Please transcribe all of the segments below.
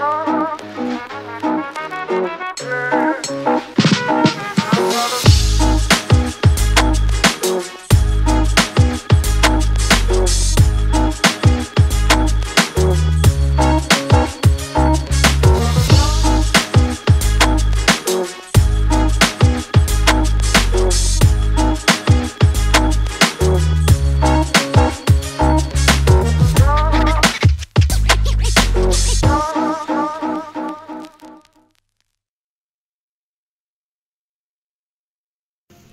아.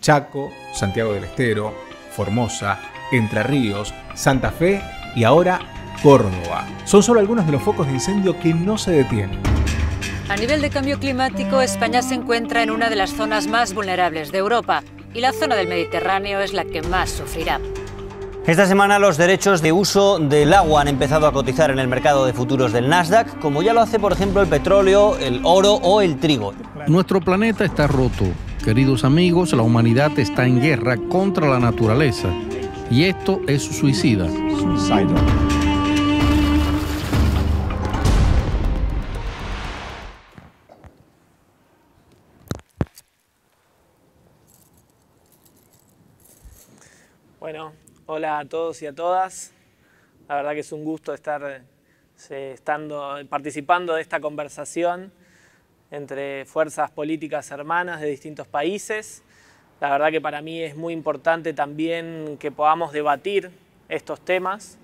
Chaco, Santiago del Estero, Formosa, Entre Ríos, Santa Fe y ahora Córdoba. Son solo algunos de los focos de incendio que no se detienen. A nivel de cambio climático, España se encuentra en una de las zonas más vulnerables de Europa y la zona del Mediterráneo es la que más sufrirá. Esta semana los derechos de uso del agua han empezado a cotizar en el mercado de futuros del Nasdaq, como ya lo hace por ejemplo el petróleo, el oro o el trigo. Nuestro planeta está roto Queridos amigos, la humanidad está en guerra contra la naturaleza y esto es suicida. Suicida. Bueno, hola a todos y a todas. La verdad que es un gusto estar eh, estando, participando de esta conversación entre fuerzas políticas hermanas de distintos países. La verdad que para mí es muy importante también que podamos debatir estos temas.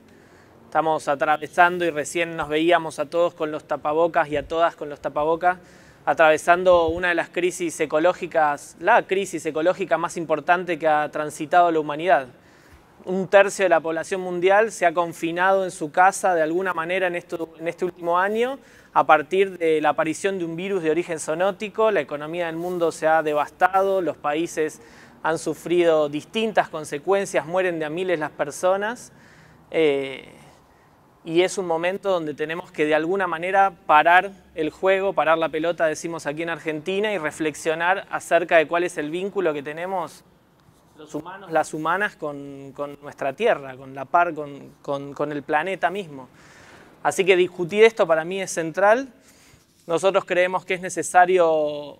Estamos atravesando y recién nos veíamos a todos con los tapabocas y a todas con los tapabocas, atravesando una de las crisis ecológicas, la crisis ecológica más importante que ha transitado la humanidad un tercio de la población mundial se ha confinado en su casa de alguna manera en, este último año a partir de la aparición de un virus de origen zoonótico. La economía del mundo se ha devastado, los países han sufrido distintas consecuencias, mueren de a miles las personas. Eh, y es un momento donde tenemos que de alguna manera parar el juego, parar la pelota, decimos aquí en Argentina, y reflexionar acerca de cuál es el vínculo que tenemos los humanos, las humanas con, nuestra Tierra, con la par, con, el planeta mismo. Así que discutir esto para mí es central. Nosotros creemos que es necesario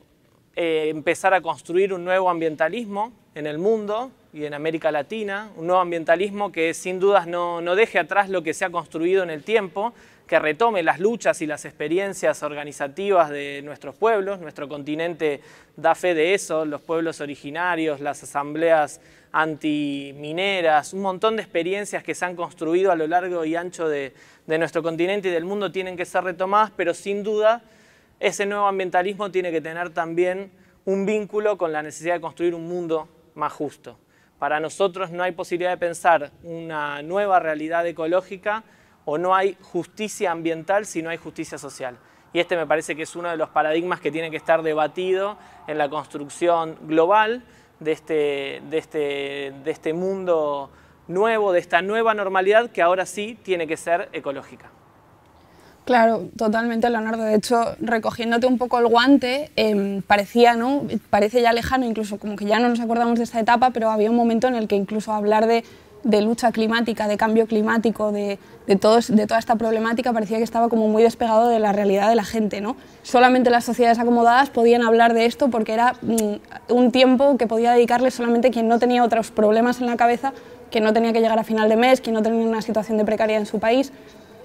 eh, empezar a construir un nuevo ambientalismo en el mundo y en América Latina, un nuevo ambientalismo que sin dudas no, no deje atrás lo que se ha construido en el tiempo que retome las luchas y las experiencias organizativas de nuestros pueblos. Nuestro continente da fe de eso, los pueblos originarios, las asambleas antimineras, un montón de experiencias que se han construido a lo largo y ancho de, nuestro continente y del mundo tienen que ser retomadas, pero sin duda ese nuevo ambientalismo tiene que tener también un vínculo con la necesidad de construir un mundo más justo. Para nosotros no hay posibilidad de pensar una nueva realidad ecológica o no hay justicia ambiental si no hay justicia social. Y este me parece que es uno de los paradigmas que tiene que estar debatido en la construcción global de este, este, de este mundo nuevo, de esta nueva normalidad que ahora sí tiene que ser ecológica. Claro, totalmente, Leonardo. De hecho, recogiéndote un poco el guante, em, parecía, ¿no? Parece ya lejano, incluso como que ya no nos acordamos de esa etapa, pero había un momento en el que incluso hablar de de lucha climática, de cambio climático, de, toda esta problemática, parecía que estaba como muy despegado de la realidad de la gente. ¿no? Solamente las sociedades acomodadas podían hablar de esto porque era mm, un tiempo que podía dedicarle solamente quien no tenía otros problemas en la cabeza, que no tenía que llegar a final de mes, que no tenía una situación de precariedad en su país.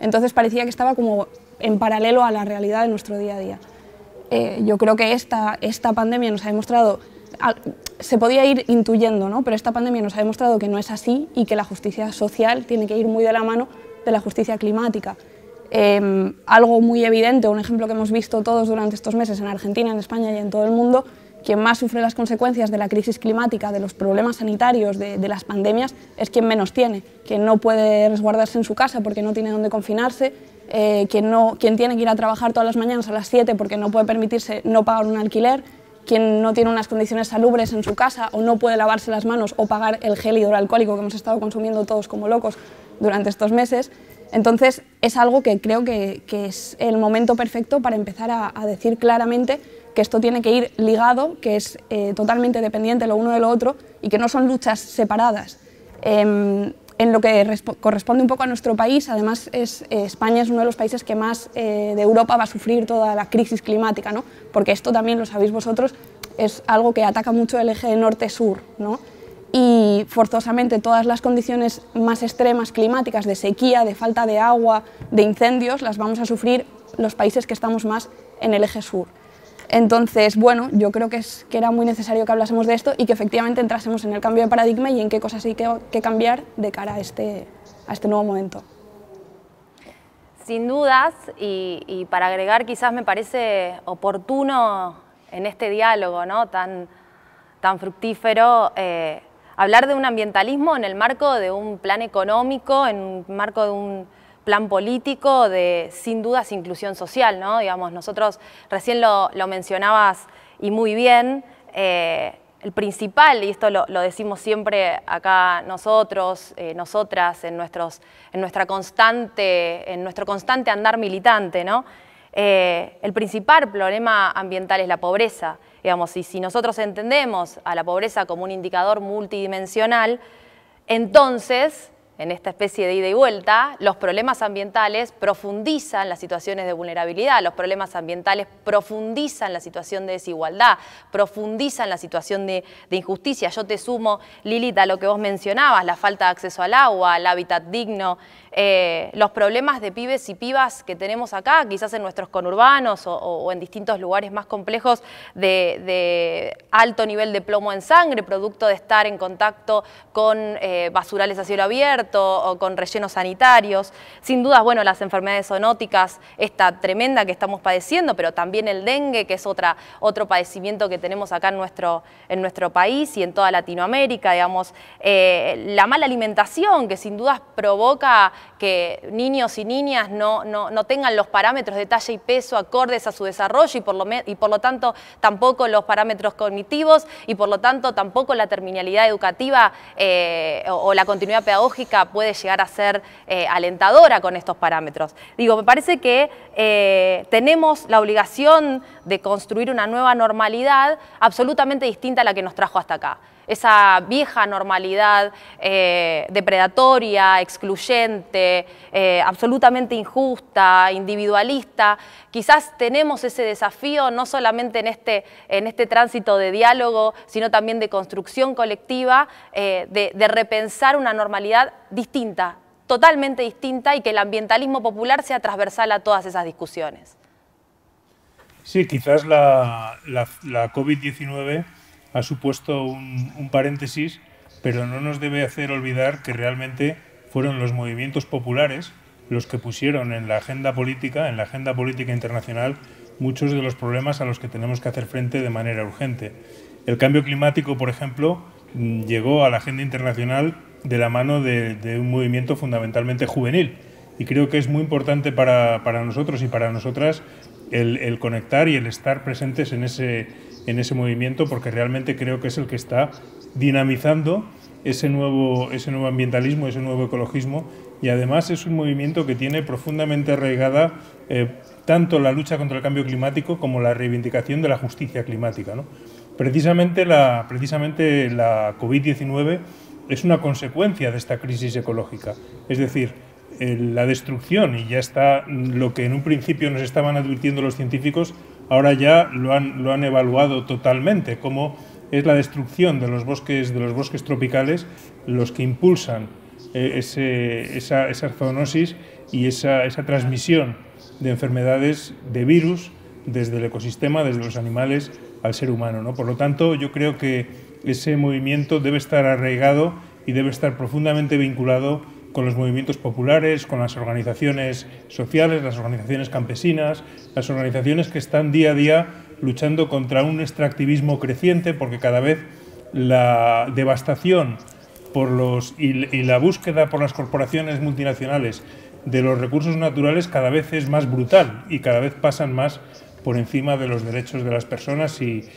Entonces parecía que estaba como en paralelo a la realidad de nuestro día a día. Eh, yo creo que esta, esta pandemia nos ha demostrado se podía ir intuyendo, ¿no? pero esta pandemia nos ha demostrado que no es así y que la justicia social tiene que ir muy de la mano de la justicia climática. Em, algo muy evidente, un ejemplo que hemos visto todos durante estos meses en Argentina, en España y en todo el mundo, quien más sufre las consecuencias de la crisis climática, de los problemas sanitarios, de, las pandemias, es quien menos tiene, quien no puede resguardarse en su casa porque no tiene dónde confinarse, eh, no, quien tiene que ir a trabajar todas las mañanas a las 7 porque no puede permitirse no pagar un alquiler, quien no tiene unas condiciones salubres en su casa o no puede lavarse las manos o pagar el gel hidroalcohólico que hemos estado consumiendo todos como locos durante estos meses. Entonces es algo que creo que, es el momento perfecto para empezar a, decir claramente que esto tiene que ir ligado, que es eh, totalmente dependiente lo uno de lo otro y que no son luchas separadas. Em, en lo que corresponde un poco a nuestro país, además es, eh, España es uno de los países que más eh, de Europa va a sufrir toda la crisis climática, ¿no? porque esto también lo sabéis vosotros, es algo que ataca mucho el eje norte-sur. ¿no? Y forzosamente todas las condiciones más extremas climáticas, de sequía, de falta de agua, de incendios, las vamos a sufrir los países que estamos más en el eje sur. Entonces, bueno, yo creo que, es, que era muy necesario que hablásemos de esto y que efectivamente entrásemos en el cambio de paradigma y en qué cosas hay que, cambiar de cara a este, a este nuevo momento. Sin dudas, y, para agregar quizás me parece oportuno en este diálogo ¿no? tan, tan fructífero, eh, hablar de un ambientalismo en el marco de un plan económico, en el marco de un plan político de, sin dudas, inclusión social, ¿no? Digamos, nosotros recién lo, mencionabas y muy bien, eh, el principal, y esto lo, decimos siempre acá nosotros, eh, nosotras, en, nuestros, en, nuestra constante, en nuestro constante andar militante, ¿no? Eh, el principal problema ambiental es la pobreza. Digamos, y si nosotros entendemos a la pobreza como un indicador multidimensional, entonces en esta especie de ida y vuelta, los problemas ambientales profundizan las situaciones de vulnerabilidad, los problemas ambientales profundizan la situación de desigualdad, profundizan la situación de, injusticia. Yo te sumo, Lilita, a lo que vos mencionabas, la falta de acceso al agua, al hábitat digno, eh, los problemas de pibes y pibas que tenemos acá, quizás en nuestros conurbanos o, en distintos lugares más complejos de, alto nivel de plomo en sangre, producto de estar en contacto con eh, basurales a cielo abierto o con rellenos sanitarios. Sin dudas, bueno, las enfermedades zoonóticas, esta tremenda que estamos padeciendo, pero también el dengue, que es otra, otro padecimiento que tenemos acá en nuestro, en nuestro país y en toda Latinoamérica, digamos, eh, la mala alimentación que sin dudas provoca que niños y niñas no, tengan los parámetros de talla y peso acordes a su desarrollo y por, lo tanto tampoco los parámetros cognitivos y por lo tanto tampoco la terminalidad educativa eh, o, la continuidad pedagógica puede llegar a ser eh, alentadora con estos parámetros. Digo, me parece que eh, tenemos la obligación de construir una nueva normalidad absolutamente distinta a la que nos trajo hasta acá esa vieja normalidad eh, depredatoria, excluyente, eh, absolutamente injusta, individualista. Quizás tenemos ese desafío no solamente en este, este tránsito de diálogo, sino también de construcción colectiva, eh, de, repensar una normalidad distinta, totalmente distinta y que el ambientalismo popular sea transversal a todas esas discusiones. Sí, quizás la COVID-19 ha supuesto un, paréntesis, pero no nos debe hacer olvidar que realmente fueron los movimientos populares los que pusieron en la agenda política, en la agenda política internacional, muchos de los problemas a los que tenemos que hacer frente de manera urgente. El cambio climático, por ejemplo, mm, llegó a la agenda internacional de la mano de, un movimiento fundamentalmente juvenil. Y creo que es muy importante para, nosotros y para nosotras el, el, conectar y el estar presentes en ese, en ese movimiento porque realmente creo que es el que está dinamizando ese nuevo, ese nuevo ambientalismo, ese nuevo ecologismo y además es un movimiento que tiene profundamente arraigada eh, tanto la lucha contra el cambio climático como la reivindicación de la justicia climática. Precisamente la, precisamente la COVID-19 es una consecuencia de esta crisis ecológica, es decir, eh, la destrucción y ya está lo que en un principio nos estaban advirtiendo los científicos ahora ya lo han, lo han evaluado totalmente, cómo es la destrucción de los bosques, de los bosques tropicales los que impulsan eh, esa, zoonosis y esa, esa transmisión de enfermedades de virus desde el ecosistema, desde los animales al ser humano. ¿no? Por lo tanto, yo creo que ese movimiento debe estar arraigado y debe estar profundamente vinculado con los movimientos populares, con las organizaciones sociales, las organizaciones campesinas, las organizaciones que están día a día luchando contra un extractivismo creciente, porque cada vez la devastación por los, y, la búsqueda por las corporaciones multinacionales de los recursos naturales cada vez es más brutal y cada vez pasan más por encima de los derechos de las personas y,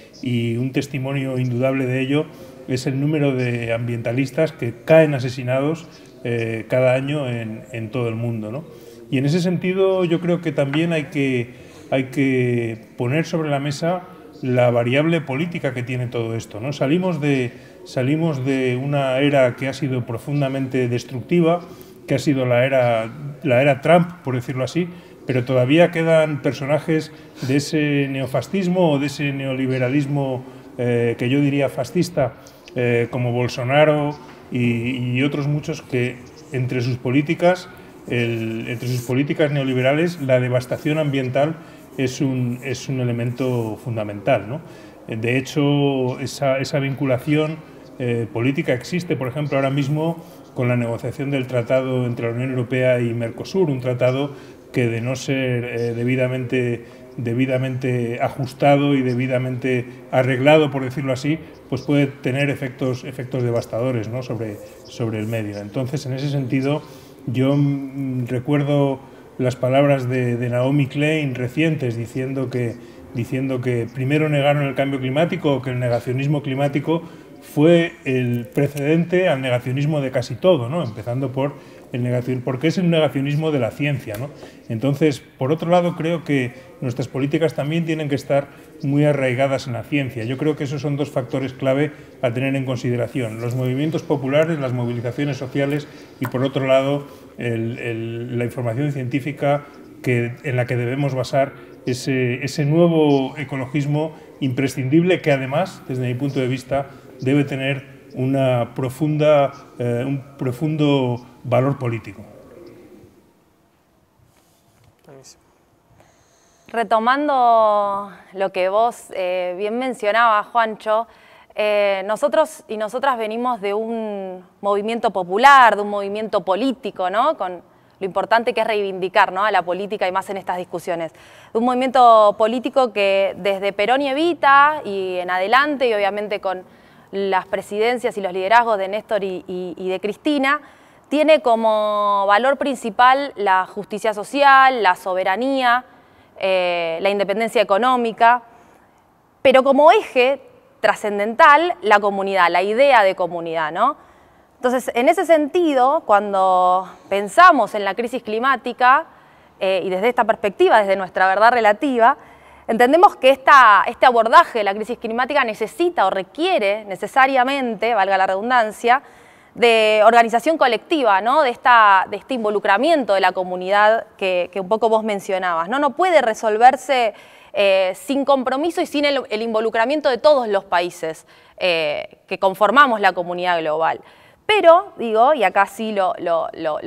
un testimonio indudable de ello es el número de ambientalistas que caen asesinados eh, cada año en, todo el mundo. Y en ese sentido yo creo que también hay que, hay que poner sobre la mesa la variable política que tiene todo esto. ¿no? Salimos, de, salimos de una era que ha sido profundamente destructiva, que ha sido la era, la era Trump, por decirlo así, pero todavía quedan personajes de ese neofascismo o de ese neoliberalismo eh, que yo diría fascista, eh, como Bolsonaro, y, otros muchos que entre sus políticas, entre sus políticas neoliberales, la devastación ambiental es un, es un elemento fundamental. De hecho, esa, esa vinculación eh, política existe, por ejemplo, ahora mismo con la negociación del tratado entre la Unión Europea y Mercosur, un tratado que de no ser eh, debidamente debidamente ajustado y debidamente arreglado, por decirlo así, pues puede tener efectos, efectos devastadores ¿no? sobre, sobre el medio. Entonces, en ese sentido, yo mm, recuerdo las palabras de, Naomi Klein recientes diciendo que, diciendo que primero negaron el cambio climático o que el negacionismo climático fue el precedente al negacionismo de casi todo, ¿no? empezando por el negacionismo, porque es el negacionismo de la ciencia. Entonces, por otro lado, creo que nuestras políticas también tienen que estar muy arraigadas en la ciencia. Yo creo que esos son dos factores clave a tener en consideración. Los movimientos populares, las movilizaciones sociales y, por otro lado, la información científica en la que debemos basar ese, nuevo ecologismo imprescindible que además, desde mi punto de vista, debe tener una profunda, eh, un profundo valor político. Retomando lo que vos eh, bien mencionabas, Juancho, eh, nosotros y nosotras venimos de un movimiento popular, de un movimiento político, Con lo importante que es reivindicar a la política y más en estas discusiones. De un movimiento político que desde Perón y Evita y en adelante, y obviamente con las presidencias y los liderazgos de Néstor y de Cristina, tiene como valor principal la justicia social, la soberanía, eh, la independencia económica, pero como eje trascendental la comunidad, la idea de comunidad, ¿no? Entonces, en ese sentido, cuando pensamos en la crisis climática, eh, y desde esta perspectiva, desde nuestra verdad relativa, entendemos que este abordaje de la crisis climática necesita o requiere necesariamente, valga la redundancia, de organización colectiva, ¿no? de, esta, de este involucramiento de la comunidad que, un poco vos mencionabas. No, no puede resolverse eh, sin compromiso y sin el, involucramiento de todos los países eh, que conformamos la comunidad global. Pero, digo, y acá sí lo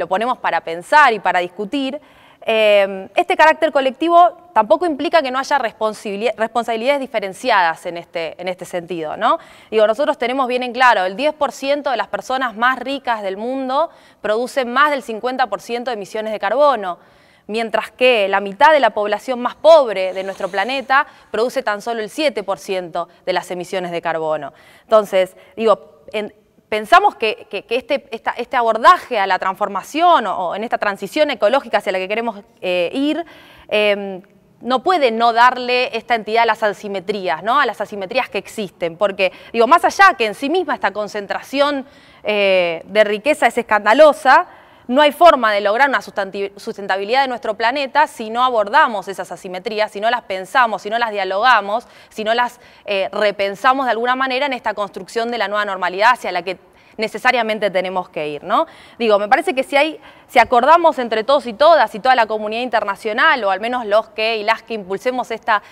ponemos para pensar y para discutir, Em, este carácter colectivo tampoco implica que no haya responsabilidades diferenciadas este, en este, sentido, ¿no? Digo, nosotros tenemos bien en claro, el 10% de las personas más ricas del mundo producen más del 50% de emisiones de carbono, mientras que la mitad de la población más pobre de nuestro planeta produce tan solo el 7% de las emisiones de carbono. Entonces, digo, en, pensamos que, este, este, abordaje a la transformación o, en esta transición ecológica hacia la que queremos eh, ir, em, no puede no darle esta entidad a las asimetrías, ¿no? a las asimetrías que existen, porque digo, más allá que en sí misma esta concentración eh, de riqueza es escandalosa, no hay forma de lograr una sustentabilidad de nuestro planeta si no abordamos esas asimetrías, si no las pensamos, si no las dialogamos, si no las eh, repensamos de alguna manera en esta construcción de la nueva normalidad hacia la que necesariamente tenemos que ir, ¿no? Digo, me parece que si hay, si acordamos entre todos y todas y toda la comunidad internacional, o al menos los que y las que impulsemos estas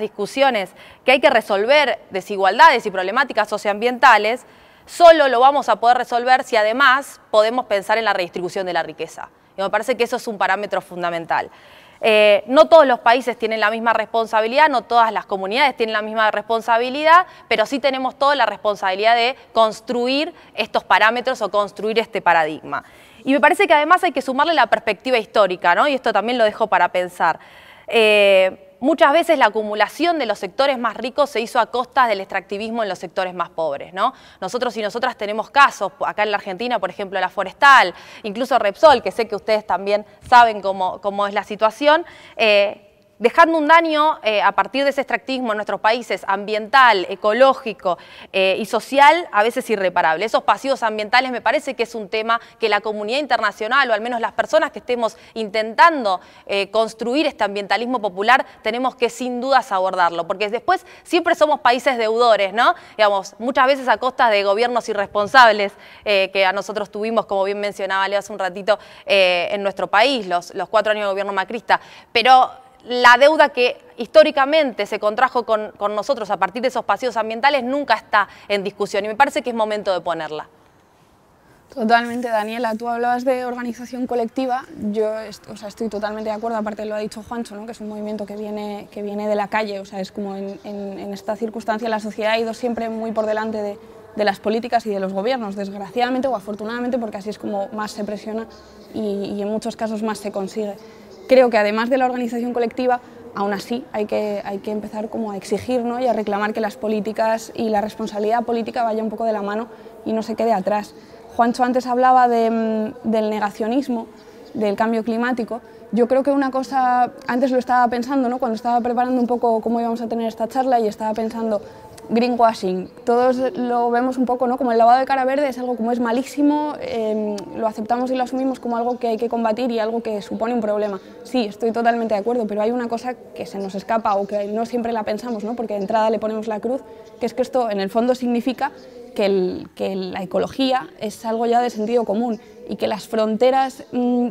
discusiones, que hay que resolver desigualdades y problemáticas socioambientales, solo lo vamos a poder resolver si además podemos pensar en la redistribución de la riqueza. Y me parece que eso es un parámetro fundamental. Eh, no todos los países tienen la misma responsabilidad, no todas las comunidades tienen la misma responsabilidad, pero sí tenemos toda la responsabilidad de construir estos parámetros o construir este paradigma. Y me parece que además hay que sumarle la perspectiva histórica, y esto también lo dejo para pensar. Eh, muchas veces la acumulación de los sectores más ricos se hizo a costa del extractivismo en los sectores más pobres. ¿no? Nosotros y nosotras tenemos casos, acá en la Argentina, por ejemplo, la forestal, incluso Repsol, que sé que ustedes también saben cómo, cómo es la situación, eh, dejando un daño eh, a partir de ese extractivismo en nuestros países ambiental, ecológico eh, y social, a veces irreparable. Esos pasivos ambientales me parece que es un tema que la comunidad internacional, o al menos las personas que estemos intentando eh, construir este ambientalismo popular, tenemos que sin dudas abordarlo, porque después siempre somos países deudores, ¿no? Digamos, muchas veces a costa de gobiernos irresponsables que a nosotros tuvimos, como bien mencionaba Leo hace un ratito, en nuestro país, los, los cuatro años de gobierno macrista. Pero la deuda que históricamente se contrajo con, nosotros a partir de esos pasillos ambientales nunca está en discusión y me parece que es momento de ponerla. Totalmente, Daniela. Tú hablabas de organización colectiva. Yo o sea, estoy totalmente de acuerdo, aparte lo ha dicho Juancho, ¿no? que es un movimiento que viene, que viene de la calle. O sea, es como en, en, esta circunstancia la sociedad ha ido siempre muy por delante de, las políticas y de los gobiernos, desgraciadamente o afortunadamente, porque así es como más se presiona y en muchos casos más se consigue. Creo que además de la organización colectiva, aún así hay que, hay que empezar como a exigir ¿no? y a reclamar que las políticas y la responsabilidad política vaya un poco de la mano y no se quede atrás. Juancho antes hablaba mm, del negacionismo, del cambio climático. Yo creo que una cosa, antes lo estaba pensando, ¿no? cuando estaba preparando un poco cómo íbamos a tener esta charla y estaba pensando greenwashing. Todos lo vemos un poco, ¿no? Como el lavado de cara verde es algo como es malísimo, em, lo aceptamos y lo asumimos como algo que hay que combatir y algo que supone un problema. Sí, estoy totalmente de acuerdo, pero hay una cosa que se nos escapa o que no siempre la pensamos, ¿no? Porque de entrada le ponemos la cruz, que es que esto en el fondo significa que, la ecología es algo ya de sentido común y que las fronteras mm,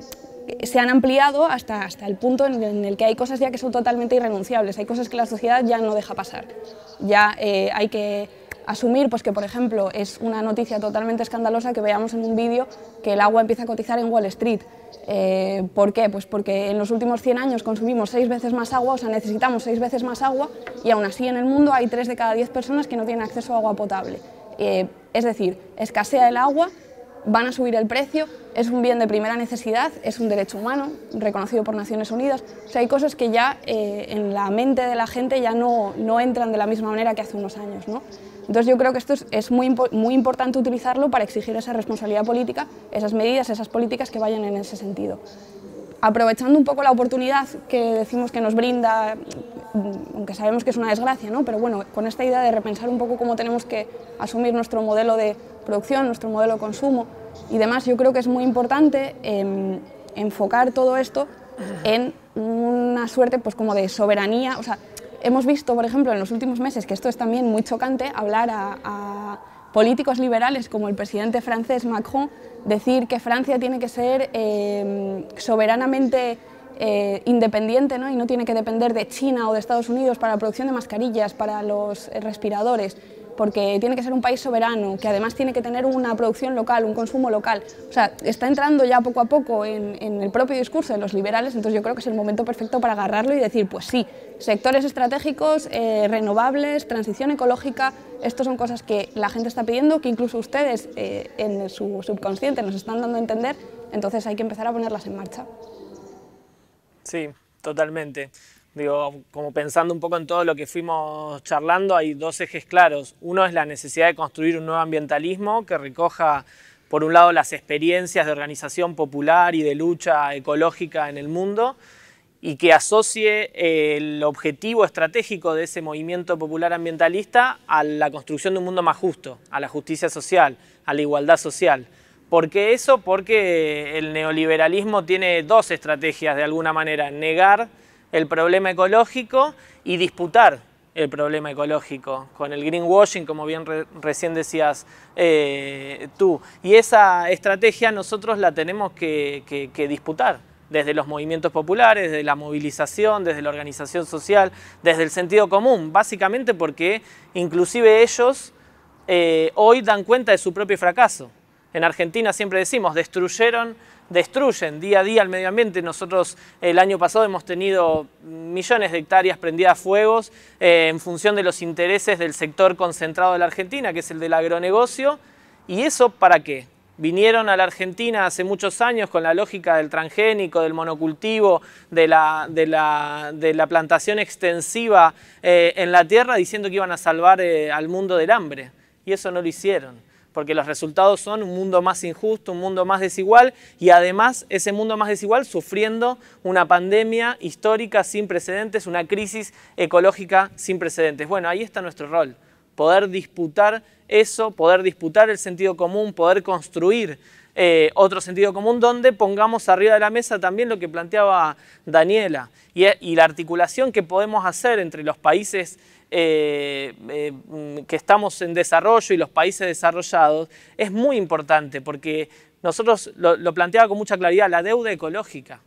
se han ampliado hasta, hasta el punto en, el que hay cosas ya que son totalmente irrenunciables, hay cosas que la sociedad ya no deja pasar. Ya eh, hay que asumir pues, que, por ejemplo, es una noticia totalmente escandalosa que veamos en un vídeo que el agua empieza a cotizar en Wall Street. Eh, ¿Por qué? Pues porque en los últimos 100 años consumimos seis veces más agua, o sea, necesitamos seis veces más agua y aún así en el mundo hay tres de cada diez personas que no tienen acceso a agua potable. Eh, es decir, escasea el agua van a subir el precio, es un bien de primera necesidad, es un derecho humano reconocido por Naciones Unidas. O hay cosas que ya eh, en la mente de la gente ya no, entran de la misma manera que hace unos años. Entonces yo creo que esto es, muy, muy importante utilizarlo para exigir esa responsabilidad política, esas medidas, esas políticas que vayan en ese sentido. Aprovechando un poco la oportunidad que decimos que nos brinda, aunque sabemos que es una desgracia, ¿no? pero bueno, con esta idea de repensar un poco cómo tenemos que asumir nuestro modelo de producción, nuestro modelo de consumo, y demás, yo creo que es muy importante em, enfocar todo esto en una suerte pues como de soberanía, o sea, hemos visto, por ejemplo, en los últimos meses, que esto es también muy chocante, hablar a, políticos liberales como el presidente francés Macron decir que Francia tiene que ser em, soberanamente eh, independiente ¿no? y no tiene que depender de China o de Estados Unidos para la producción de mascarillas, para los respiradores porque tiene que ser un país soberano, que además tiene que tener una producción local, un consumo local. O sea, está entrando ya poco a poco en, el propio discurso de los liberales, entonces yo creo que es el momento perfecto para agarrarlo y decir, pues sí, sectores estratégicos, eh, renovables, transición ecológica, estas son cosas que la gente está pidiendo, que incluso ustedes eh, en su subconsciente nos están dando a entender, entonces hay que empezar a ponerlas en marcha. Sí, totalmente. Digo, como pensando un poco en todo lo que fuimos charlando, hay dos ejes claros. Uno es la necesidad de construir un nuevo ambientalismo que recoja, por un lado, las experiencias de organización popular y de lucha ecológica en el mundo y que asocie el objetivo estratégico de ese movimiento popular ambientalista a la construcción de un mundo más justo, a la justicia social, a la igualdad social. ¿Por qué eso? Porque el neoliberalismo tiene dos estrategias de alguna manera, negar el problema ecológico y disputar el problema ecológico, con el greenwashing, como bien recién decías eh, tú. Y esa estrategia nosotros la tenemos que, disputar desde los movimientos populares, desde la movilización, desde la organización social, desde el sentido común, básicamente porque inclusive ellos eh, hoy dan cuenta de su propio fracaso. En Argentina siempre decimos, destruyeron, destruyen día a día el medio ambiente. Nosotros el año pasado hemos tenido millones de hectáreas prendidas a fuegos eh, en función de los intereses del sector concentrado de la Argentina, que es el del agronegocio. ¿Y eso para qué? Vinieron a la Argentina hace muchos años con la lógica del transgénico, del monocultivo, de la, plantación extensiva eh, en la tierra, diciendo que iban a salvar eh, al mundo del hambre. Y eso no lo hicieron porque los resultados son un mundo más injusto, un mundo más desigual y además ese mundo más desigual sufriendo una pandemia histórica sin precedentes, una crisis ecológica sin precedentes. Bueno, ahí está nuestro rol, poder disputar eso, poder disputar el sentido común, poder construir eh, otro sentido común donde pongamos arriba de la mesa también lo que planteaba Daniela y, y la articulación que podemos hacer entre los países eh, eh, mm, que estamos en desarrollo y los países desarrollados es muy importante porque nosotros lo planteaba con mucha claridad, la deuda ecológica.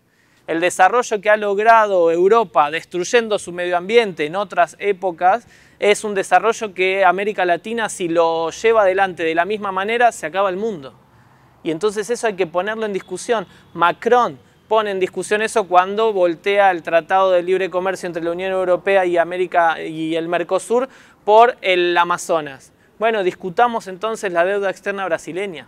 El desarrollo que ha logrado Europa destruyendo su medio ambiente en otras épocas es un desarrollo que América Latina, si lo lleva adelante de la misma manera, se acaba el mundo. Y entonces eso hay que ponerlo en discusión. Macron, pone en discusión eso cuando voltea el Tratado de Libre Comercio entre la Unión Europea y América y el Mercosur por el Amazonas. Bueno, discutamos entonces la deuda externa brasileña.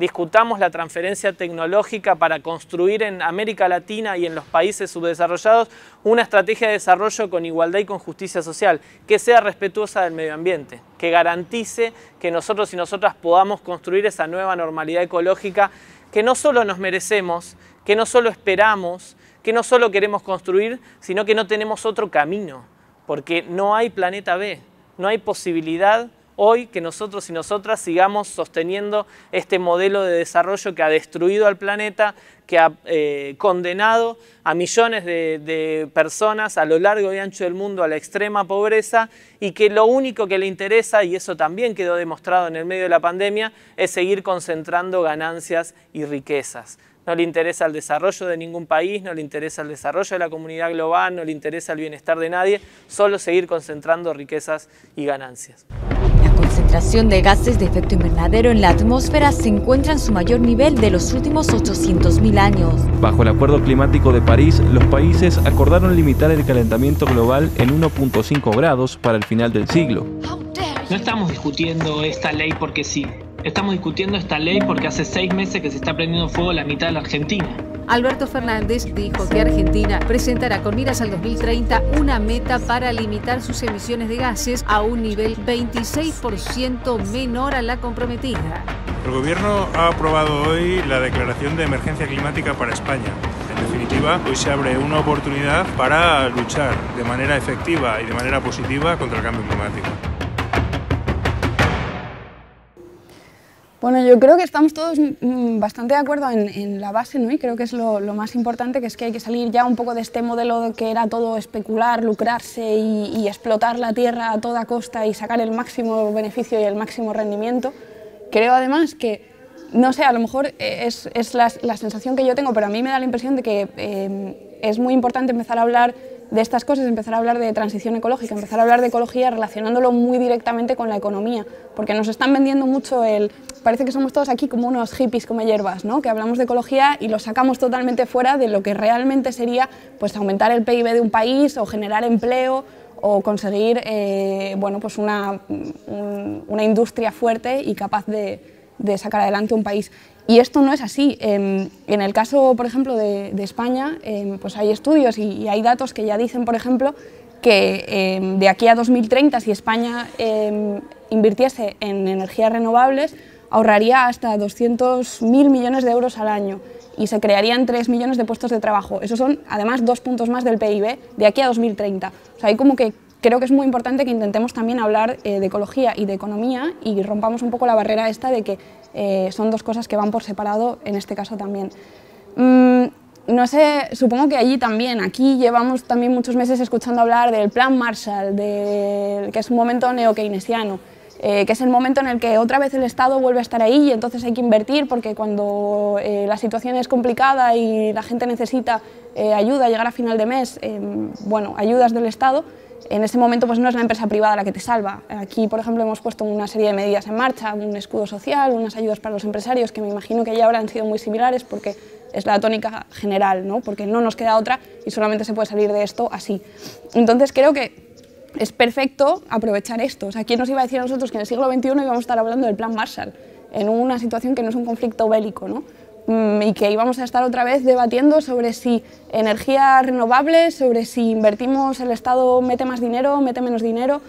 Discutamos la transferencia tecnológica para construir en América Latina y en los países subdesarrollados una estrategia de desarrollo con igualdad y con justicia social, que sea respetuosa del medio ambiente, que garantice que nosotros y nosotras podamos construir esa nueva normalidad ecológica que no solo nos merecemos, que no solo esperamos, que no solo queremos construir, sino que no tenemos otro camino, porque no hay planeta B, no hay posibilidad hoy que nosotros y nosotras sigamos sosteniendo este modelo de desarrollo que ha destruido al planeta, que ha eh, condenado a millones de personas a lo largo y ancho del mundo a la extrema pobreza y que lo único que le interesa, y eso también quedó demostrado en el medio de la pandemia, es seguir concentrando ganancias y riquezas no le interesa el desarrollo de ningún país, no le interesa el desarrollo de la comunidad global, no le interesa el bienestar de nadie, solo seguir concentrando riquezas y ganancias. La concentración de gases de efecto invernadero en la atmósfera se encuentra en su mayor nivel de los últimos 800.000 años. Bajo el Acuerdo Climático de París, los países acordaron limitar el calentamiento global en 1.5 grados para el final del siglo. No estamos discutiendo esta ley porque sí, Estamos discutiendo esta ley porque hace seis meses que se está prendiendo fuego la mitad de la Argentina. Alberto Fernández dijo que Argentina presentará con miras al 2030 una meta para limitar sus emisiones de gases a un nivel 26% menor a la comprometida. El gobierno ha aprobado hoy la declaración de emergencia climática para España. En definitiva, hoy se abre una oportunidad para luchar de manera efectiva y de manera positiva contra el cambio climático. Bueno, yo creo que estamos todos mm, bastante de acuerdo en, la base, ¿no? Y creo que es lo, más importante, que es que hay que salir ya un poco de este modelo que era todo especular, lucrarse y, explotar la tierra a toda costa y sacar el máximo beneficio y el máximo rendimiento. Creo además que no sé, a lo mejor es, es la, la, sensación que yo tengo, pero a mí me da la impresión de que eh, es muy importante empezar a hablar de estas cosas, empezar a hablar de transición ecológica, empezar a hablar de ecología relacionándolo muy directamente con la economía, porque nos están vendiendo mucho el... Parece que somos todos aquí como unos hippies como hierbas, ¿no? que hablamos de ecología y lo sacamos totalmente fuera de lo que realmente sería pues, aumentar el PIB de un país o generar empleo o conseguir eh, bueno, pues una, industria fuerte y capaz de sacar adelante un país. Y esto no es así. Em, en el caso, por ejemplo, de, España, em, pues hay estudios y, hay datos que ya dicen, por ejemplo, que em, de aquí a 2030, si España invirtiese en energías renovables, ahorraría hasta 200.000 millones de euros al año y se crearían 3 millones de puestos de trabajo. Esos son, además, dos puntos más del PIB de aquí a 2030. O sea, hay como que creo que es muy importante que intentemos también hablar eh, de ecología y de economía y rompamos un poco la barrera esta de que eh, son dos cosas que van por separado en este caso también. Mm, no sé, supongo que allí también, aquí llevamos también muchos meses escuchando hablar del plan Marshall, de, que es un momento neo eh, que es el momento en el que otra vez el Estado vuelve a estar ahí y entonces hay que invertir porque cuando eh, la situación es complicada y la gente necesita ayuda a llegar a final de mes, em, bueno, ayudas del Estado, en ese momento pues no es la empresa privada la que te salva. Aquí, por ejemplo, hemos puesto una serie de medidas en marcha, un escudo social, unas ayudas para los empresarios, que me imagino que ya habrán sido muy similares porque es la tónica general, ¿no? porque no nos queda otra y solamente se puede salir de esto así. Entonces creo que es perfecto aprovechar esto. Aquí ¿quién nos iba a decir a nosotros que en el siglo XXI íbamos a estar hablando del plan Marshall en una situación que no es un conflicto bélico? ¿no? Mm, y que íbamos a estar otra vez debatiendo sobre si energías renovables, sobre si invertimos, el Estado mete más dinero, mete menos dinero.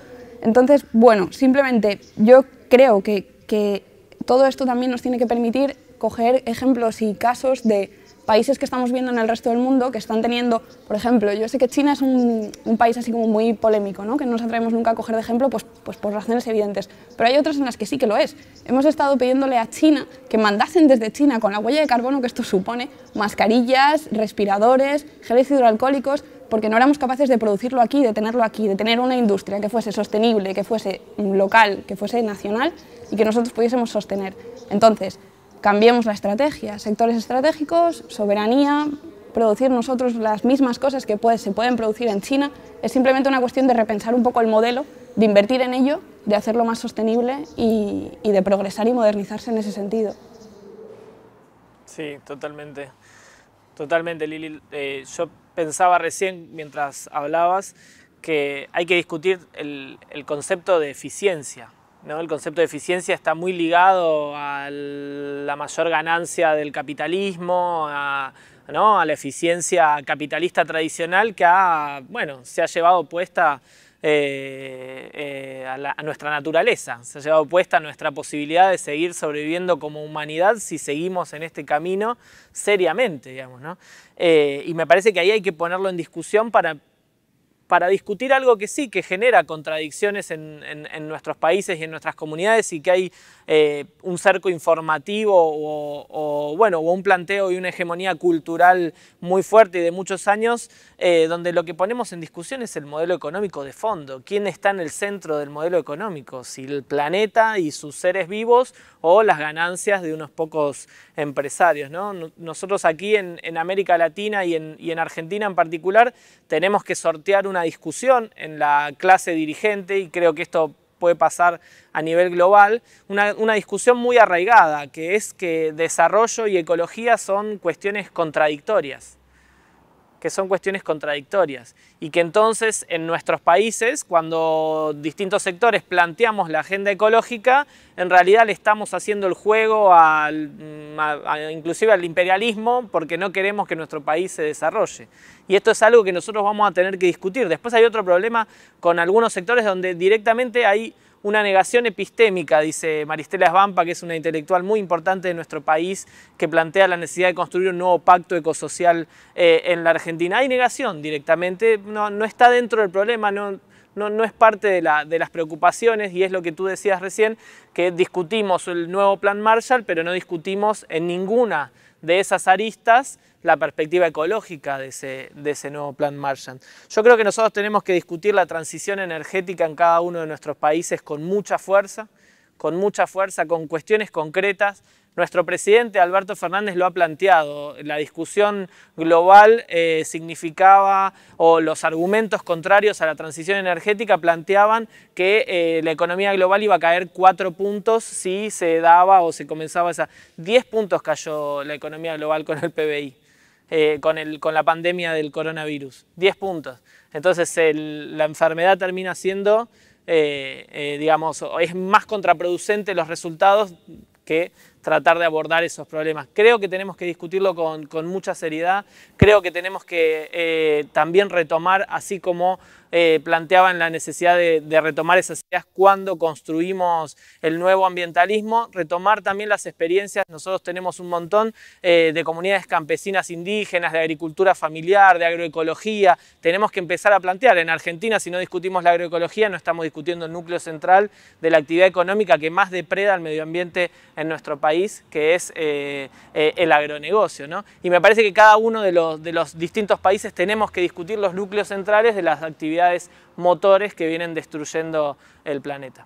Entonces, bueno, simplemente yo creo que, que todo esto también nos tiene que permitir coger ejemplos y casos de países que estamos viendo en el resto del mundo que están teniendo, por ejemplo, yo sé que China es un, país así como muy polémico, ¿no? que no nos atrevemos nunca a coger de ejemplo pues, pues por razones evidentes, pero hay otras en las que sí que lo es. Hemos estado pidiéndole a China que mandasen desde China, con la huella de carbono que esto supone, mascarillas, respiradores, geles hidroalcohólicos, porque no éramos capaces de producirlo aquí, de tenerlo aquí, de tener una industria que fuese sostenible, que fuese local, que fuese nacional y que nosotros pudiésemos sostener. Entonces, cambiemos la estrategia, sectores estratégicos, soberanía, producir nosotros las mismas cosas que se pueden producir en China, es simplemente una cuestión de repensar un poco el modelo, de invertir en ello, de hacerlo más sostenible y, de progresar y modernizarse en ese sentido. Sí, totalmente. Totalmente, Lili. Eh, yo pensaba recién, mientras hablabas, que hay que discutir el concepto de eficiencia, ¿no? El concepto de eficiencia está muy ligado a la mayor ganancia del capitalismo, a, ¿no? a la eficiencia capitalista tradicional que ha, bueno, se ha llevado puesta eh, eh, a, nuestra naturaleza, se ha llevado puesta nuestra posibilidad de seguir sobreviviendo como humanidad si seguimos en este camino seriamente, ¿no? Eh, y me parece que ahí hay que ponerlo en discusión para para discutir algo que sí, que genera contradicciones en, nuestros países y en nuestras comunidades y que hay eh, un cerco informativo o, bueno, o un planteo y una hegemonía cultural muy fuerte y de muchos años, eh, donde lo que ponemos en discusión es el modelo económico de fondo, quién está en el centro del modelo económico, si el planeta y sus seres vivos o las ganancias de unos pocos empresarios. ¿no? Nosotros aquí en, América Latina y en Argentina en particular tenemos que sortear una discusión en la clase dirigente y creo que esto puede pasar a nivel global, una, una, discusión muy arraigada, que es que desarrollo y ecología son cuestiones contradictorias que son cuestiones contradictorias y que entonces en nuestros países, cuando distintos sectores planteamos la agenda ecológica, en realidad le estamos haciendo el juego al, mm, inclusive al imperialismo porque no queremos que nuestro país se desarrolle. Y esto es algo que nosotros vamos a tener que discutir. Después hay otro problema con algunos sectores donde directamente hay una negación epistémica, dice Maristela Svampa, que es una intelectual muy importante de nuestro país, que plantea la necesidad de construir un nuevo pacto ecosocial eh, en la Argentina. Hay negación directamente, no, está dentro del problema, no, es parte de, de, las preocupaciones y es lo que tú decías recién, que discutimos el nuevo plan Marshall, pero no discutimos en ninguna de esas aristas la perspectiva ecológica de ese, de ese nuevo plan Marshall. Yo creo que nosotros tenemos que discutir la transición energética en cada uno de nuestros países con mucha fuerza, con mucha fuerza, con cuestiones concretas. Nuestro presidente Alberto Fernández lo ha planteado. La discusión global eh, significaba, o los argumentos contrarios a la transición energética planteaban que eh, la economía global iba a caer cuatro puntos si se daba o se comenzaba esa. Diez puntos cayó la economía global con el PBI. Eh, con, la pandemia del coronavirus. 10 puntos. Entonces la enfermedad termina siendo, eh, eh, digamos, es más contraproducente los resultados que tratar de abordar esos problemas. Creo que tenemos que discutirlo con, con mucha seriedad, creo que tenemos que también retomar, así como eh, planteaban la necesidad de, retomar esas ideas cuando construimos el nuevo ambientalismo, retomar también las experiencias. Nosotros tenemos un montón eh, de comunidades campesinas indígenas, de agricultura familiar, de agroecología. Tenemos que empezar a plantear. En Argentina, si no discutimos la agroecología, no estamos discutiendo el núcleo central de la actividad económica que más depreda al medio ambiente en nuestro país, que es eh, el agronegocio. Y me parece que cada uno de los, de los distintos países tenemos que discutir los núcleos centrales de las actividades motores que vienen destruyendo el planeta.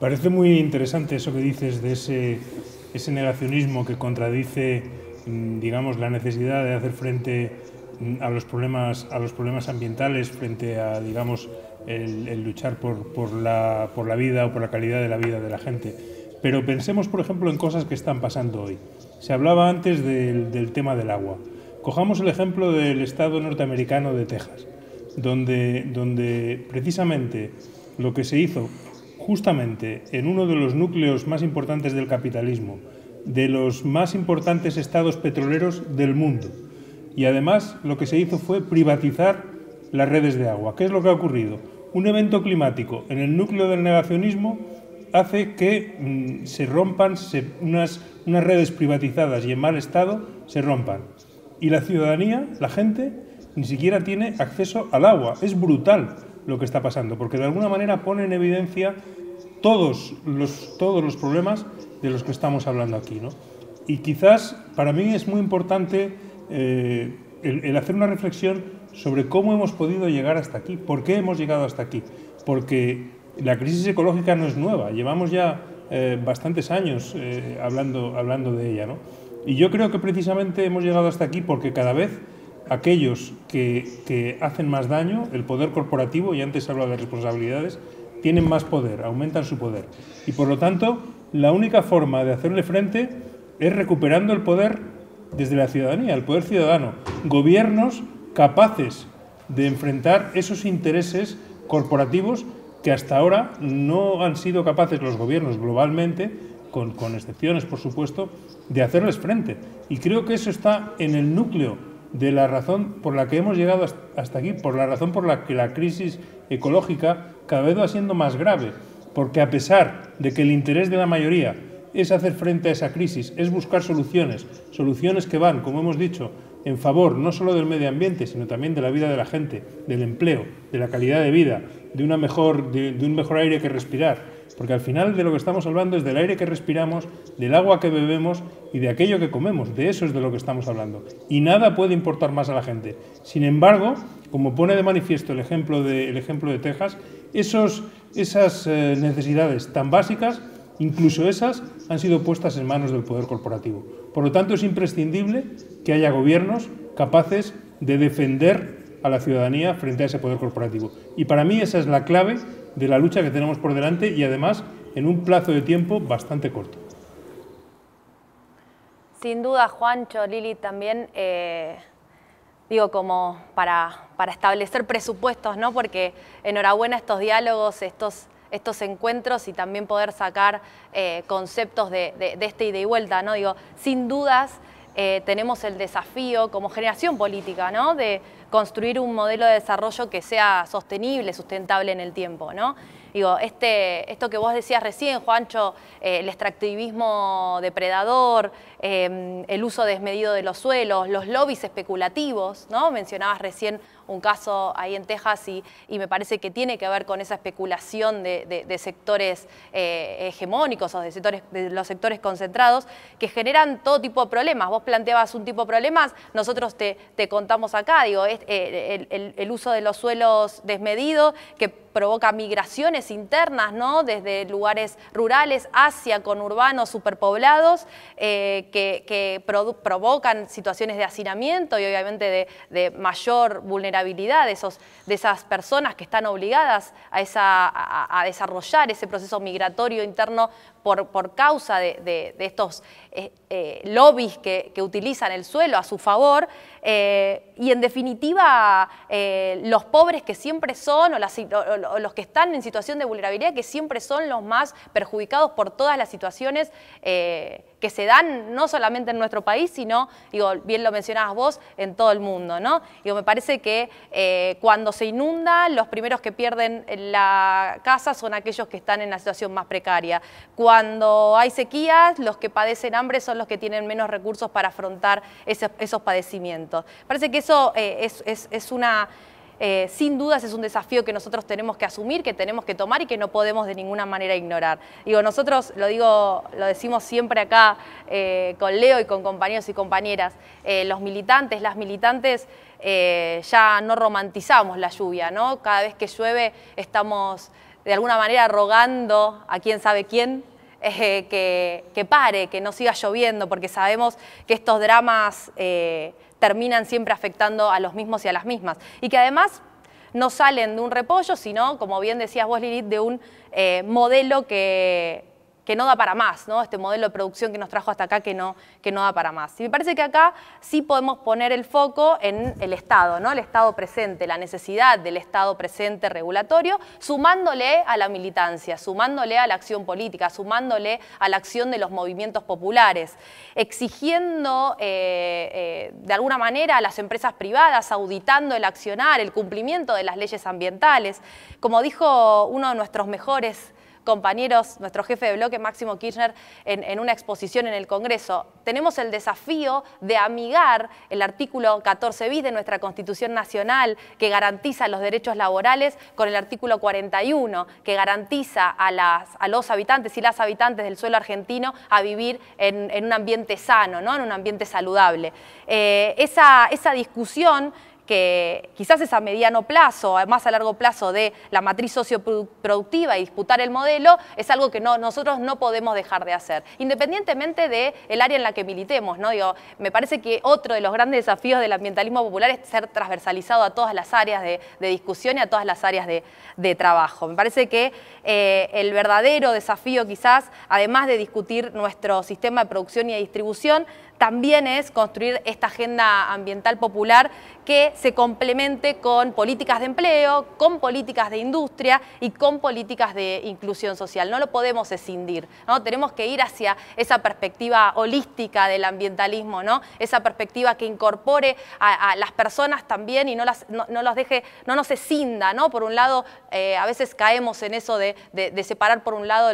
Parece muy interesante eso que dices de ese, negacionismo que contradice mm, digamos, la necesidad de hacer frente mm, a los problemas, a los problemas ambientales, frente a digamos, el, luchar por, la, vida o por la calidad de la vida de la gente. Pero pensemos, por ejemplo, en cosas que están pasando hoy. Se hablaba antes del tema del agua. Cojamos el ejemplo del estado norteamericano de Texas donde, donde precisamente lo que se hizo justamente en uno de los núcleos más importantes del capitalismo, de los más importantes estados petroleros del mundo. Y además lo que se hizo fue privatizar las redes de agua. ¿Qué es lo que ha ocurrido? Un evento climático en el núcleo del negacionismo hace que mm, se rompan unas redes privatizadas y en mal estado, se rompan. Y la ciudadanía, la gente, ni siquiera tiene acceso al agua. Es brutal lo que está pasando, porque de alguna manera pone en evidencia todos los, todos los problemas de los que estamos hablando aquí. Y quizás para mí es muy importante eh, el, hacer una reflexión sobre cómo hemos podido llegar hasta aquí, por qué hemos llegado hasta aquí, porque la crisis ecológica no es nueva, llevamos ya eh, bastantes años eh, hablando, hablando de ella, Y yo creo que precisamente hemos llegado hasta aquí porque cada vez aquellos que, hacen más daño, el poder corporativo, y antes hablaba de responsabilidades, tienen más poder, aumentan su poder. Y por lo tanto, la única forma de hacerle frente es recuperando el poder desde la ciudadanía, el poder ciudadano. Gobiernos capaces de enfrentar esos intereses corporativos que hasta ahora no han sido capaces los gobiernos globalmente, con, con excepciones por supuesto, de hacerles frente. Y creo que eso está en el núcleo de la razón por la que hemos llegado hasta aquí, por la razón por la que la crisis ecológica cada vez va siendo más grave, porque a pesar de que el interés de la mayoría es hacer frente a esa crisis, es buscar soluciones, soluciones que van, como hemos dicho, en favor no solo del medio ambiente, sino también de la vida de la gente, del empleo, de la calidad de vida, de, una mejor, de, un mejor aire que respirar. Porque al final de lo que estamos hablando es del aire que respiramos, del agua que bebemos y de aquello que comemos. De eso es de lo que estamos hablando. Y nada puede importar más a la gente. Sin embargo, como pone de manifiesto el ejemplo de, ejemplo de Texas, esos, esas eh, necesidades tan básicas Incluso esas han sido puestas en manos del poder corporativo. Por lo tanto, es imprescindible que haya gobiernos capaces de defender a la ciudadanía frente a ese poder corporativo. Y para mí esa es la clave de la lucha que tenemos por delante y además en un plazo de tiempo bastante corto. Sin duda, Juancho, Lili, también, eh, digo, como para, para establecer presupuestos, ¿no? Porque enhorabuena estos diálogos, estos estos encuentros y también poder sacar eh, conceptos de, este ida y vuelta, ¿no? Digo, sin dudas eh, tenemos el desafío como generación política, ¿no? De construir un modelo de desarrollo que sea sostenible, sustentable en el tiempo, ¿no? Digo, este, esto que vos decías recién, Juancho, eh, el extractivismo depredador, el uso desmedido de los suelos, los lobbies especulativos, ¿no? Mencionabas recién un caso ahí en Texas y, me parece que tiene que ver con esa especulación de, sectores eh, hegemónicos o de, sectores, los sectores concentrados que generan todo tipo de problemas. Vos planteabas un tipo de problemas, nosotros te, contamos acá, digo, es, eh, el, uso de los suelos desmedidos que provoca migraciones internas, ¿no? Desde lugares rurales hacia conurbanos superpoblados eh, que, provocan situaciones de hacinamiento y obviamente de mayor vulnerabilidad de, esas personas que están obligadas a desarrollar ese proceso migratorio interno por, causa de, estos eh, eh, lobbies que, utilizan el suelo a su favor, eh, y en definitiva los pobres que siempre son, o, los que están en situación de vulnerabilidad, que siempre son los más perjudicados por todas las situaciones que se dan no solamente en nuestro país, sino, digo, bien lo mencionabas vos, en todo el mundo, ¿no? Digo, me parece que cuando se inunda, los primeros que pierden la casa son aquellos que están en la situación más precaria cuando hay sequías, los que padecen hambre son los que tienen menos recursos para afrontar esos padecimientos. Parece que eso eh, es, una... Eh, sin dudas es un desafío que nosotros tenemos que asumir, que tenemos que tomar y que no podemos de ninguna manera ignorar. Digo, nosotros, lo digo, lo decimos siempre acá eh, con Leo y con compañeros y compañeras, los militantes, las militantes ya no romantizamos la lluvia, ¿no? Cada vez que llueve estamos de alguna manera rogando a quién sabe quién eh, que, pare, que no siga lloviendo, porque sabemos que estos dramas eh, terminan siempre afectando a los mismos y a las mismas. Y que además no salen de un repollo, sino, como bien decías vos, Lilith, de un eh, modelo que, que no da para más, ¿no? Este modelo de producción que nos trajo hasta acá que no, que no da para más. Y me parece que acá sí podemos poner el foco en el Estado, ¿no? El Estado presente, la necesidad del Estado presente regulatorio, sumándole a la militancia, sumándole a la acción política, sumándole a la acción de los movimientos populares, exigiendo eh, eh, de alguna manera a las empresas privadas, auditando el accionar, el cumplimiento de las leyes ambientales. Como dijo uno de nuestros mejores compañeros, nuestro jefe de bloque, Máximo Kirchner, en, una exposición en el Congreso. Tenemos el desafío de amigar el artículo 14 bis de nuestra Constitución Nacional, que garantiza los derechos laborales, con el artículo 41, que garantiza a, los habitantes y las habitantes del suelo argentino a vivir en, un ambiente sano, ¿no? en un ambiente saludable. Eh, esa, esa discusión que quizás es a mediano plazo, más a largo plazo de la matriz socioproductiva y disputar el modelo, es algo que nosotros no podemos dejar de hacer, independientemente del el área en la que militemos. ¿no? me parece que otro de los grandes desafíos del ambientalismo popular es ser transversalizado a todas las áreas de, discusión y a todas las áreas de, trabajo. Me parece que eh, el verdadero desafío quizás, además de discutir nuestro sistema de producción y de distribución, también es construir esta agenda ambiental popular que se complemente con políticas de empleo, con políticas de industria y con políticas de inclusión social. No lo podemos escindir, ¿no? tenemos que ir hacia esa perspectiva holística del ambientalismo, ¿no? esa perspectiva que incorpore a, las personas también y no, las, los deje, no nos escinda. ¿no? Por un lado, eh, a veces caemos en eso de, separar por un lado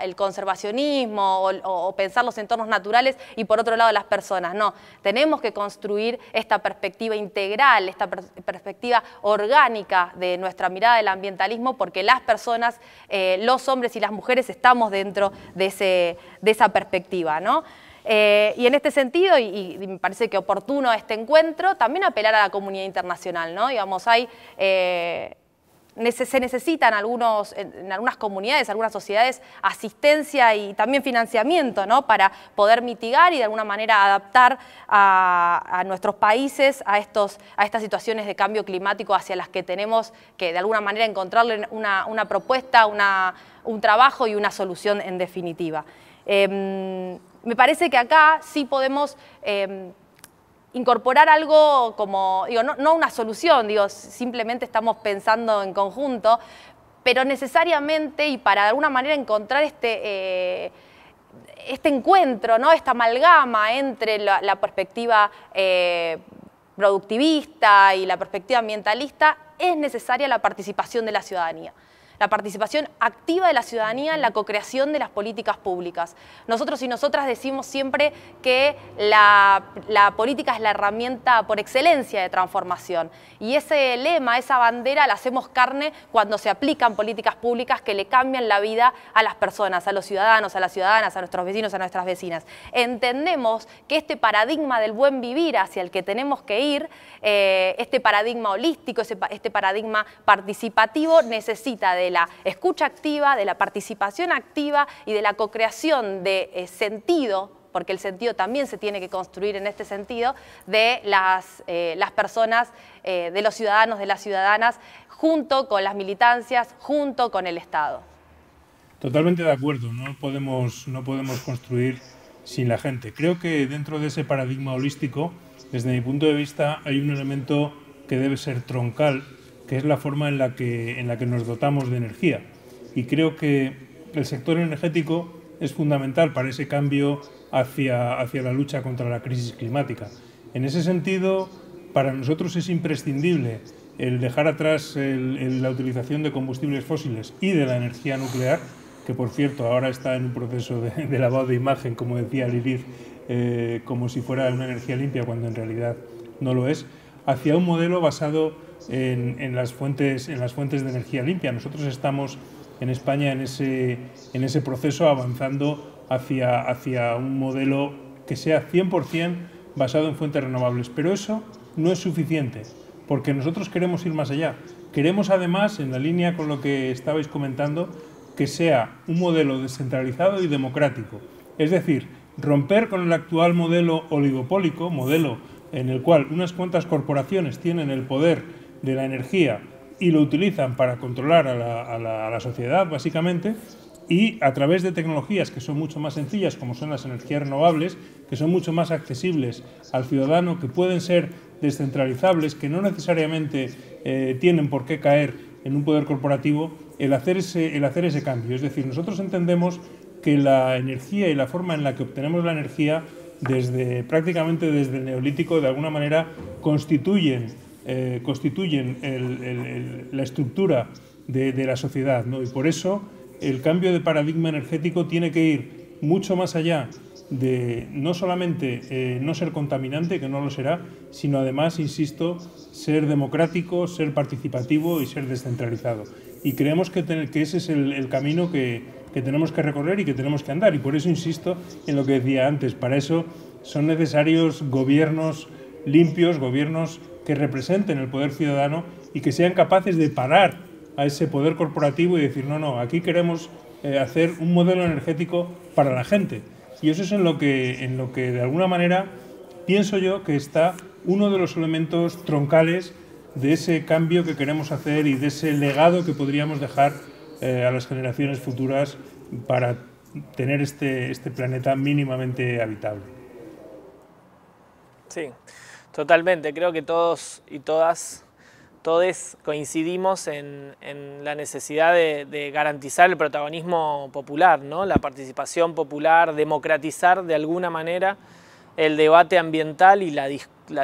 el conservacionismo o, pensar los entornos naturales y por otro lado la personas, no, tenemos que construir esta perspectiva integral, esta perspectiva orgánica de nuestra mirada del ambientalismo, porque las personas, eh, los hombres y las mujeres estamos dentro de, ese, de esa perspectiva. ¿no? Eh, y en este sentido, y, me parece que oportuno este encuentro, también apelar a la comunidad internacional, ¿no? Digamos, hay eh, se necesitan algunos, en algunas comunidades, algunas sociedades, asistencia y también financiamiento ¿no? para poder mitigar y de alguna manera adaptar a, nuestros países a, estos, a estas situaciones de cambio climático hacia las que tenemos que de alguna manera encontrarle una, propuesta, una, un trabajo y una solución en definitiva. Em, me parece que acá sí podemos... Em, incorporar algo como, digo, no, una solución, digo, simplemente estamos pensando en conjunto, pero necesariamente y para de alguna manera encontrar este, eh, este encuentro, ¿no? esta amalgama entre la, perspectiva eh, productivista y la perspectiva ambientalista, es necesaria la participación de la ciudadanía la participación activa de la ciudadanía en la co-creación de las políticas públicas. Nosotros y nosotras decimos siempre que la, política es la herramienta por excelencia de transformación y ese lema, esa bandera la hacemos carne cuando se aplican políticas públicas que le cambian la vida a las personas, a los ciudadanos, a las ciudadanas, a nuestros vecinos, a nuestras vecinas. Entendemos que este paradigma del buen vivir hacia el que tenemos que ir, eh, este paradigma holístico, este paradigma participativo necesita de de la escucha activa, de la participación activa y de la cocreación de eh, sentido porque el sentido también se tiene que construir en este sentido, de las, eh, las personas, eh, de los ciudadanos, de las ciudadanas, junto con las militancias, junto con el Estado. Totalmente de acuerdo, no podemos, no podemos construir sin la gente. Creo que dentro de ese paradigma holístico, desde mi punto de vista, hay un elemento que debe ser troncal que es la forma en la que, en la que nos dotamos de energía. Y creo que el sector energético es fundamental para ese cambio hacia, hacia la lucha contra la crisis climática. En ese sentido, para nosotros es imprescindible el dejar atrás la utilización de combustibles fósiles y de la energía nuclear, que por cierto ahora está en un proceso de, lavado de imagen, como decía Lilith, eh, como si fuera una energía limpia, cuando en realidad no lo es hacia un modelo basado en, las fuentes, en las fuentes de energía limpia. Nosotros estamos en España en ese, en ese proceso avanzando hacia, hacia un modelo que sea 100% basado en fuentes renovables. Pero eso no es suficiente, porque nosotros queremos ir más allá. Queremos además, en la línea con lo que estabais comentando, que sea un modelo descentralizado y democrático. Es decir, romper con el actual modelo oligopólico, modelo en el cual unas cuantas corporaciones tienen el poder de la energía y lo utilizan para controlar a la, sociedad, básicamente, y a través de tecnologías que son mucho más sencillas, como son las energías renovables, que son mucho más accesibles al ciudadano, que pueden ser descentralizables, que no necesariamente eh, tienen por qué caer en un poder corporativo, el el hacer ese cambio. Es decir, nosotros entendemos que la energía y la forma en la que obtenemos la energía prácticamente desde el neolítico, de alguna manera constituyen, eh, constituyen la estructura de, la sociedad. ¿no? Y por eso el cambio de paradigma energético tiene que ir mucho más allá de no solamente eh, no ser contaminante, que no lo será, sino además, insisto, ser democrático, ser participativo y ser descentralizado. Y creemos que, ese es el camino que, que tenemos que recorrer y que tenemos que andar. Y por eso insisto en lo que decía antes, para eso son necesarios gobiernos limpios, gobiernos que representen el poder ciudadano y que sean capaces de parar a ese poder corporativo y decir, no, no, aquí queremos eh, hacer un modelo energético para la gente. Y eso es en lo que, en lo que de alguna manera pienso yo que está uno de los elementos troncales de ese cambio que queremos hacer y de ese legado que podríamos dejar eh, a las generaciones futuras para tener este, este planeta mínimamente habitable. Sí, totalmente. Creo que todos y todas todos coincidimos en, la necesidad de, garantizar el protagonismo popular, ¿no? la participación popular, democratizar de alguna manera el debate ambiental y la,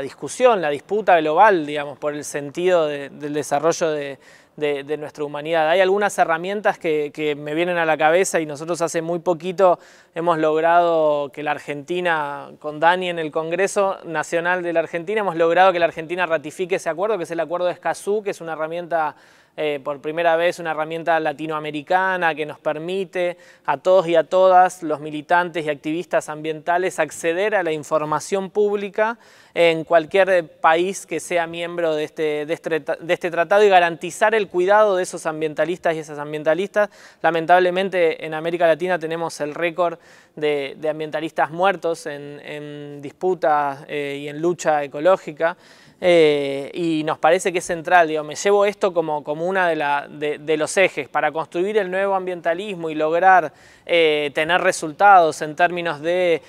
discusión, la disputa global, digamos, por el sentido del desarrollo de, de, nuestra humanidad. Hay algunas herramientas que, me vienen a la cabeza y nosotros hace muy poquito hemos logrado que la Argentina, con Dani en el Congreso Nacional de la Argentina, hemos logrado que la Argentina ratifique ese acuerdo, que es el acuerdo de Escazú, que es una herramienta, eh, por primera vez, una herramienta latinoamericana que nos permite a todos y a todas los militantes y activistas ambientales acceder a la información pública en cualquier eh, país que sea miembro de este, este de este, tratado y garantizar el cuidado de esos ambientalistas y esas ambientalistas. Lamentablemente en América Latina tenemos el récord de, ambientalistas muertos en, disputa disputas eh, y en lucha ecológica. Eh, y nos parece que es central, digo, me llevo esto como, como uno de, de, los ejes para construir el nuevo ambientalismo y lograr tener resultados en términos de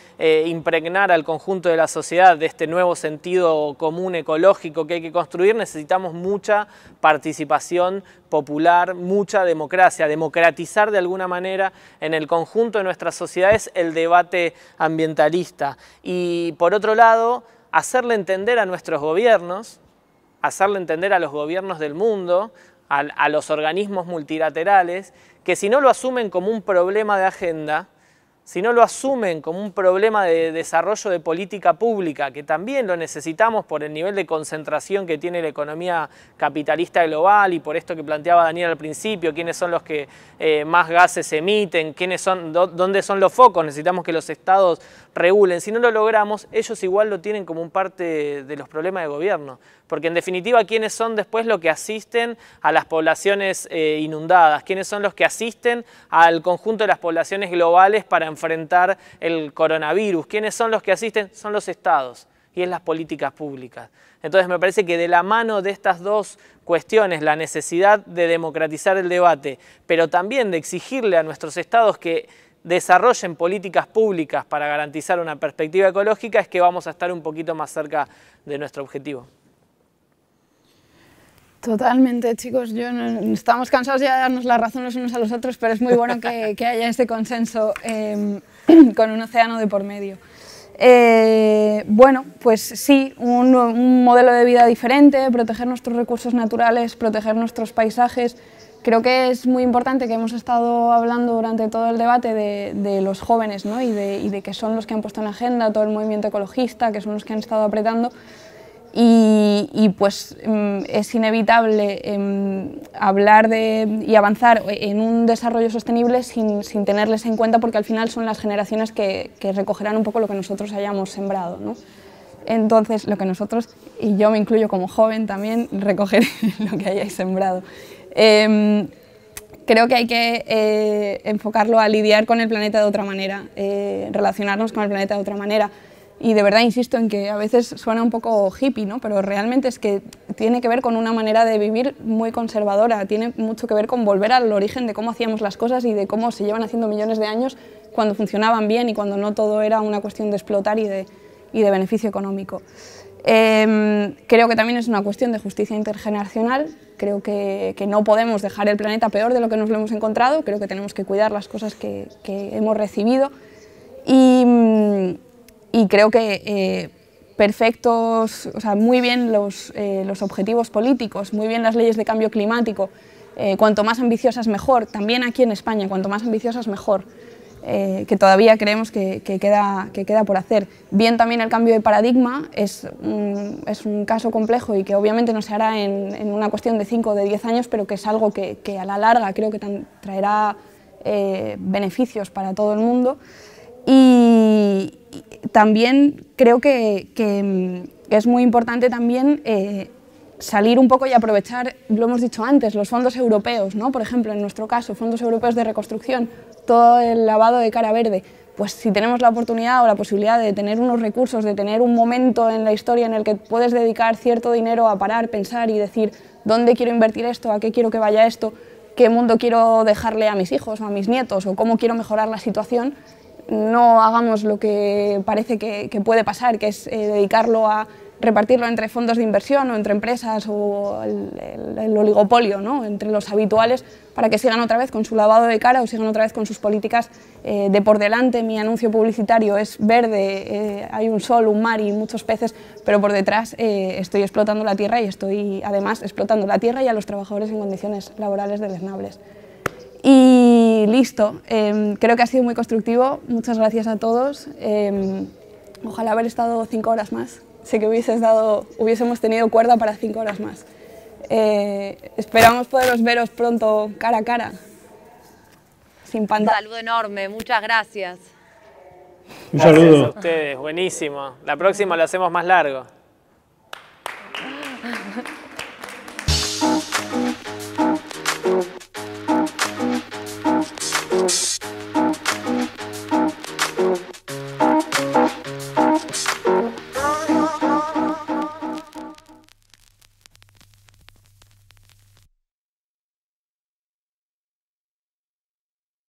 impregnar al conjunto de la sociedad de este nuevo sentido común ecológico que hay que construir, necesitamos mucha participación popular, mucha democracia, democratizar de alguna manera en el conjunto de nuestras sociedades el debate ambientalista. Y por otro lado, hacerle entender a nuestros gobiernos, hacerle entender a los gobiernos del mundo, a, los organismos multilaterales, que si no lo asumen como un problema de agenda, si no lo asumen como un problema de desarrollo de política pública, que también lo necesitamos por el nivel de concentración que tiene la economía capitalista global y por esto que planteaba Daniel al principio, quiénes son los que eh, más gases emiten, quiénes son, dónde son los focos, necesitamos que los estados regulen. Si no lo logramos, ellos igual lo tienen como un parte de los problemas de gobierno. Porque en definitiva, ¿quiénes son después los que asisten a las poblaciones eh, inundadas? ¿Quiénes son los que asisten al conjunto de las poblaciones globales para enfrentar el coronavirus? ¿Quiénes son los que asisten? Son los estados y es las políticas públicas. Entonces me parece que de la mano de estas dos cuestiones, la necesidad de democratizar el debate, pero también de exigirle a nuestros estados que desarrollen políticas públicas para garantizar una perspectiva ecológica es que vamos a estar un poquito más cerca de nuestro objetivo. Totalmente, chicos. Yo estamos cansados ya de darnos la razón los unos a los otros, pero es muy bueno que, haya este consenso em, con un océano de por medio. Eh, bueno, pues sí, un modelo de vida diferente, proteger nuestros recursos naturales, proteger nuestros paisajes, creo que es muy importante que hemos estado hablando durante todo el debate de, los jóvenes ¿no? y, de, que son los que han puesto en agenda todo el movimiento ecologista, que son los que han estado apretando. Y, pues mm, es inevitable em, hablar de, y avanzar en un desarrollo sostenible sin, sin, tenerles en cuenta porque al final son las generaciones que, recogerán un poco lo que nosotros hayamos sembrado. ¿no? Entonces, lo que nosotros, y yo me incluyo como joven también, recogeré lo que hayáis sembrado. Em, creo que hay que eh, enfocarlo a lidiar con el planeta de otra manera, eh, relacionarnos con el planeta de otra manera. Y de verdad insisto en que a veces suena un poco hippie, pero realmente es que tiene que ver con una manera de vivir muy conservadora, tiene mucho que ver con volver al origen de cómo hacíamos las cosas y de cómo se llevan haciendo millones de años cuando funcionaban bien y cuando no todo era una cuestión de explotar y de beneficio económico. Em, creo que también es una cuestión de justicia intergeneracional. Creo que, no podemos dejar el planeta peor de lo que nos lo hemos encontrado. Creo que tenemos que cuidar las cosas que, hemos recibido. Y, creo que eh, perfectos, o sea, muy bien los, eh, los, objetivos políticos, muy bien las leyes de cambio climático. Eh, cuanto más ambiciosas, mejor. También aquí en España, cuanto más ambiciosas, mejor. Eh, que todavía creemos que, queda, que queda por hacer. Bien también el cambio de paradigma, es un, caso complejo y que obviamente no se hará en, una cuestión de 5 o de 10 años, pero que es algo que, a la larga creo que traerá eh, beneficios para todo el mundo. Y, también creo que, mm, es muy importante también eh, salir un poco y aprovechar, lo hemos dicho antes, los fondos europeos, ¿no? Por ejemplo, en nuestro caso, fondos europeos de reconstrucción, todo el lavado de cara verde. Pues si tenemos la oportunidad o la posibilidad de tener unos recursos, de tener un momento en la historia en el que puedes dedicar cierto dinero a parar, pensar y decir dónde quiero invertir esto, a qué quiero que vaya esto, qué mundo quiero dejarle a mis hijos o a mis nietos o cómo quiero mejorar la situación, no hagamos lo que parece que, puede pasar, que es eh, dedicarlo a repartirlo entre fondos de inversión o entre empresas o el, oligopolio, ¿no? entre los habituales, para que sigan otra vez con su lavado de cara o sigan otra vez con sus políticas eh, de por delante. Mi anuncio publicitario es verde, eh, hay un sol, un mar y muchos peces, pero por detrás eh, estoy explotando la tierra y estoy además explotando la tierra y a los trabajadores en condiciones laborales deleznables. Y listo, em, creo que ha sido muy constructivo. Muchas gracias a todos. Em, ojalá haber estado cinco horas más sé que hubieses dado, hubiésemos tenido cuerda para cinco horas más. Eh, esperamos poderos veros pronto cara a cara. Sin pantalla. Un saludo enorme, muchas gracias. Un saludo. Gracias a ustedes, buenísimo. La próxima lo hacemos más largo.